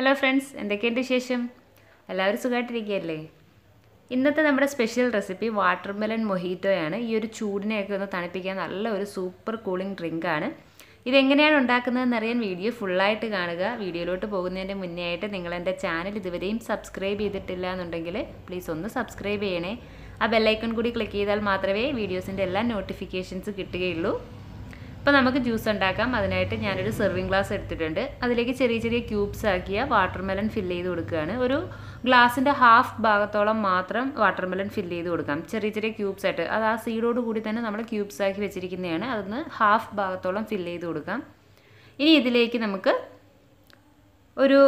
hello friends എന്തൊക്കെയുണ്ട് വിശേഷം എല്ലാവരും സുഖമായിട്ടിരിക്കുകയല്ലേ ഇന്നത്തെ നമ്മുടെ സ്പെഷ്യൽ റെസിപ്പി വാട്ടർ മെലൺ മൊഹീറ്റോയാണ് ഈ ഒരു ചൂടിനെയൊക്കെ ഒന്ന് തണുപ്പിക്കാൻ നല്ല ഒരു സൂപ്പർ കൂളിംഗ് ഡ്രിങ്കാണ് ഇതെങ്ങനെയാണ് ഉണ്ടാക്കുന്നതെന്ന് അറിയാൻ വീഡിയോ ഫുള്ളായിട്ട് കാണുക വീഡിയോയിലോട്ട് പോകുന്നതിൻ്റെ മുന്നേ ആയിട്ട് നിങ്ങളെൻ്റെ ചാനൽ ഇതുവരെയും സബ്സ്ക്രൈബ് ചെയ്തിട്ടില്ല എന്നുണ്ടെങ്കിൽ പ്ലീസ് ഒന്ന് സബ്സ്ക്രൈബ് ചെയ്യണേ ആ ബെല്ലൈക്കൺ കൂടി ക്ലിക്ക് ചെയ്താൽ മാത്രമേ വീഡിയോസിൻ്റെ എല്ലാ നോട്ടിഫിക്കേഷൻസ് കിട്ടുകയുള്ളൂ അപ്പം നമുക്ക് ജ്യൂസ് ഉണ്ടാക്കാം അതിനായിട്ട് ഞാനൊരു സെർവിങ് ഗ്ലാസ് എടുത്തിട്ടുണ്ട് അതിലേക്ക് ചെറിയ ചെറിയ ക്യൂബ്സ് ആക്കിയ വാട്ടർമെലൺ ഫില്ല് ചെയ്ത് കൊടുക്കുകയാണ് ഒരു ഗ്ലാസിൻ്റെ ഹാഫ് ഭാഗത്തോളം മാത്രം വാട്ടർമെലൺ ഫില്ല് ചെയ്ത് കൊടുക്കാം ചെറിയ ചെറിയ ക്യൂബ്സ് ആയിട്ട് അത് ആ സീഡോട് കൂടി തന്നെ നമ്മൾ ക്യൂബ്സ് ആക്കി വെച്ചിരിക്കുന്നതാണ് അതൊന്ന് ഹാഫ് ഭാഗത്തോളം ഫില്ല് ചെയ്ത് കൊടുക്കാം ഇനി ഇതിലേക്ക് നമുക്ക് ഒരു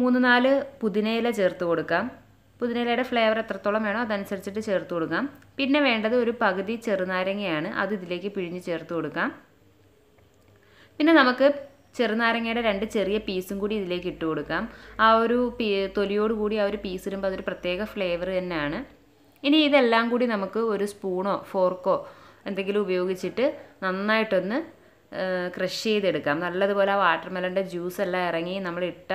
മൂന്ന് നാല് പുതിനയില ചേർത്ത് കൊടുക്കാം പുതിനയിലയുടെ ഫ്ലേവർ എത്രത്തോളം വേണോ അതനുസരിച്ചിട്ട് ചേർത്ത് കൊടുക്കാം പിന്നെ വേണ്ടത് ഒരു പകുതി ചെറുനാരങ്ങയാണ് അത് ഇതിലേക്ക് പിഴിഞ്ഞ് ചേർത്ത് കൊടുക്കാം പിന്നെ നമുക്ക് ചെറുനാരങ്ങയുടെ രണ്ട് ചെറിയ പീസും കൂടി ഇതിലേക്ക് ഇട്ട് കൊടുക്കാം ആ ഒരു തൊലിയോട് കൂടി ആ ഒരു പീസ് ഇടുമ്പോൾ അതൊരു പ്രത്യേക ഫ്ലേവർ തന്നെയാണ് ഇനി ഇതെല്ലാം കൂടി നമുക്ക് ഒരു സ്പൂണോ ഫോർക്കോ എന്തെങ്കിലും ഉപയോഗിച്ചിട്ട് നന്നായിട്ടൊന്ന് ക്രഷ് ചെയ്തെടുക്കാം നല്ലതുപോലെ ആ മെലൻ്റെ ജ്യൂസ് എല്ലാം ഇറങ്ങി നമ്മൾ ഇട്ട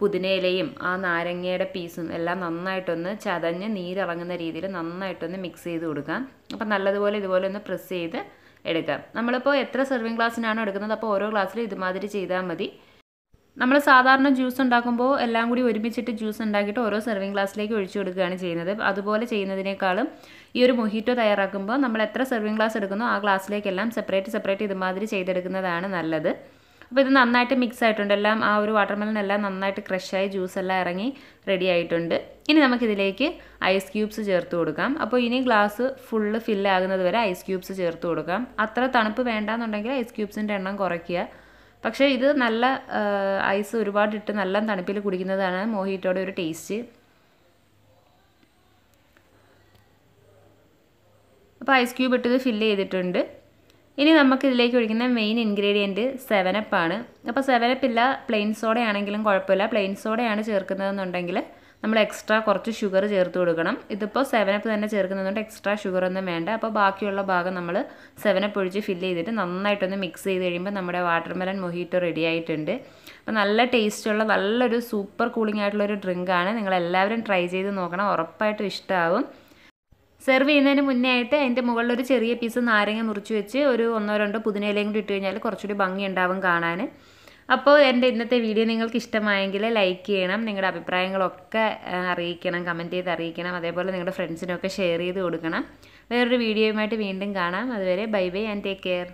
പുതിനയിലയും ആ നാരങ്ങയുടെ പീസും എല്ലാം നന്നായിട്ടൊന്ന് ചതഞ്ഞ് നീരിറങ്ങുന്ന രീതിയിൽ നന്നായിട്ടൊന്ന് മിക്സ് ചെയ്ത് കൊടുക്കാം അപ്പം നല്ലതുപോലെ ഇതുപോലെ ഒന്ന് പ്രസ് ചെയ്ത് എടുക്കാം നമ്മളിപ്പോൾ എത്ര സെർവിങ് ഗ്ലാസ്സിനാണ് എടുക്കുന്നത് അപ്പോൾ ഓരോ ഗ്ലാസ്സിലും ഇതുമാതിരി ചെയ്താൽ മതി നമ്മൾ സാധാരണ ജ്യൂസ് ഉണ്ടാക്കുമ്പോൾ എല്ലാം കൂടി ഒരുമിച്ചിട്ട് ജ്യൂസ് ഉണ്ടാക്കിയിട്ട് ഓരോ സെർവിങ് ഗ്ലാസ്സിലേക്ക് ഒഴിച്ചു കൊടുക്കുകയാണ് ചെയ്യുന്നത് അതുപോലെ ചെയ്യുന്നതിനേക്കാളും ഈ ഒരു മൊഹീറ്റോ തയ്യാറാക്കുമ്പോൾ നമ്മൾ എത്ര സെർവിങ് ഗ്ലാസ് എടുക്കുന്നോ ആ ഗ്ലാസ്സിലേക്കെല്ലാം സെപ്പറേറ്റ് സെപ്പറേറ്റ് ഇതുമാതിരി ചെയ്തെടുക്കുന്നതാണ് നല്ലത് അപ്പോൾ ഇത് നന്നായിട്ട് മിക്സ് ആയിട്ടുണ്ട് എല്ലാം ആ ഒരു വാട്ടർമെലൺ എല്ലാം നന്നായിട്ട് ക്രഷായി ജ്യൂസ് എല്ലാം ഇറങ്ങി റെഡി ആയിട്ടുണ്ട് ഇനി നമുക്കിതിലേക്ക് ഐസ് ക്യൂബ്സ് ചേർത്ത് കൊടുക്കാം അപ്പോൾ ഇനി ഗ്ലാസ് ഫുള്ള് ഫില്ലാകുന്നത് വരെ ഐസ് ക്യൂബ്സ് ചേർത്ത് കൊടുക്കാം അത്ര തണുപ്പ് വേണ്ടാന്നുണ്ടെങ്കിൽ ഐസ് ക്യൂബ്സിൻ്റെ എണ്ണം കുറയ്ക്കുക പക്ഷേ ഇത് നല്ല ഐസ് ഒരുപാട് ഇട്ട് നല്ല തണുപ്പിൽ കുടിക്കുന്നതാണ് മോഹിറ്റോടെ ഒരു ടേസ്റ്റ് അപ്പോൾ ഐസ് ക്യൂബ് ഇട്ടത് ഫില്ല് ചെയ്തിട്ടുണ്ട് ഇനി നമുക്ക് ഇതിലേക്ക് ഒഴിക്കുന്ന മെയിൻ ഇൻഗ്രീഡിയൻറ്റ് സെവനപ്പാണ് അപ്പോൾ സെവനപ്പില്ല പ്ലെയിൻ സോഡ ആണെങ്കിലും കുഴപ്പമില്ല പ്ലെയിൻ സോഡയാണ് ചേർക്കുന്നതെന്നുണ്ടെങ്കിൽ നമ്മൾ എക്സ്ട്രാ കുറച്ച് ഷുഗർ ചേർത്ത് കൊടുക്കണം ഇതിപ്പോൾ സെവനപ്പ് തന്നെ ചേർക്കുന്നതുകൊണ്ട് എക്സ്ട്രാ ഷുഗർ ഒന്നും വേണ്ട അപ്പോൾ ബാക്കിയുള്ള ഭാഗം നമ്മൾ സെവനപ്പ് ഒഴിച്ച് ഫില്ല് ചെയ്തിട്ട് നന്നായിട്ടൊന്ന് മിക്സ് ചെയ്ത് കഴിയുമ്പോൾ നമ്മുടെ വാട്ടർമെലൻ മൊഹീറ്റോ റെഡി ആയിട്ടുണ്ട് അപ്പോൾ നല്ല ടേസ്റ്റുള്ള നല്ലൊരു സൂപ്പർ കൂളിംഗ് ആയിട്ടുള്ള ഒരു ഡ്രിങ്കാണ് നിങ്ങളെല്ലാവരും ട്രൈ ചെയ്ത് നോക്കണം ഉറപ്പായിട്ടും ഇഷ്ടമാവും സെർവ് ചെയ്യുന്നതിന് മുന്നേ ആയിട്ട് അതിൻ്റെ മുകളിൽ ഒരു ചെറിയ പീസ് നാരങ്ങ മുറിച്ച് വെച്ച് ഒരു ഒന്നോ രണ്ടോ പുതിനയിലയും കൂടി ഇട്ട് കഴിഞ്ഞാൽ കുറച്ചുകൂടി ഭംഗി ഉണ്ടാവും കാണാൻ അപ്പോൾ എൻ്റെ ഇന്നത്തെ വീഡിയോ നിങ്ങൾക്ക് ഇഷ്ടമായെങ്കിൽ ലൈക്ക് ചെയ്യണം നിങ്ങളുടെ അഭിപ്രായങ്ങളൊക്കെ അറിയിക്കണം കമൻറ്റ് ചെയ്ത് അറിയിക്കണം അതേപോലെ നിങ്ങളുടെ ഫ്രണ്ട്സിനൊക്കെ ഷെയർ ചെയ്ത് കൊടുക്കണം വേറൊരു വീഡിയോയുമായിട്ട് വീണ്ടും കാണാം അതുവരെ bye bye and take care